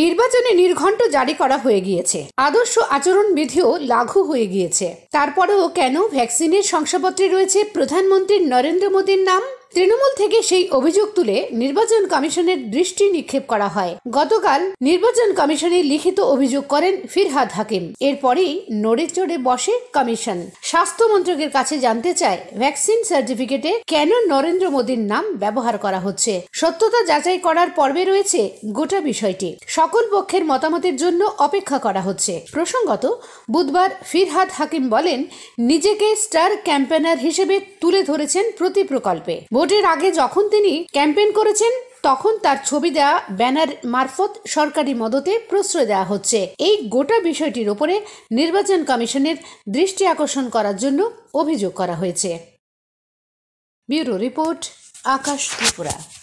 নির্বাচনে নির্ঘণ্ট জারি করা হয়ে গিয়েছে আদর্শ আচরণ বিধিও লাঘু হয়ে গিয়েছে তারপরেও কেন ভ্যাকসিনের শংসাপত্রে রয়েছে প্রধানমন্ত্রী নরেন্দ্র মোদীর নাম তৃণমূল থেকে সেই অভিযোগ তুলে নির্বাচন কমিশনের দৃষ্টি নিক্ষেপ করা হয় গতকাল নির্বাচন কমিশনে লিখিত অভিযোগ করেন ফিরহাদ হাকিম এরপরেই নড়ে চড়ে বসে কমিশন স্বাস্থ্য মন্ত্রকের কাছে জানতে চায় ভ্যাকসিন সার্টিফিকেটে কেন নরেন্দ্র মোদীর নাম ব্যবহার করা হচ্ছে সত্যতা যাচাই করার পর্বে রয়েছে গোটা বিষয়টি সকল পক্ষের মতামতের জন্য অপেক্ষা করা হচ্ছে প্রসঙ্গত বুধবার ফিরহাদ হাকিম বলেন নিজেকে স্টার ক্যাম্পেনার হিসেবে তুলে ধরেছেন প্রতি প্রকল্পে ভোটের আগে যখন তিনি ক্যাম্পেন করেছেন তখন তার ছবি দেওয়া ব্যানার মারফত সরকারি মদতে প্রশ্রয় দেওয়া হচ্ছে এই গোটা বিষয়টির ওপরে নির্বাচন কমিশনের দৃষ্টি আকর্ষণ করার জন্য অভিযোগ করা হয়েছে ব্যুরো রিপোর্ট আকাশ ত্রিপুরা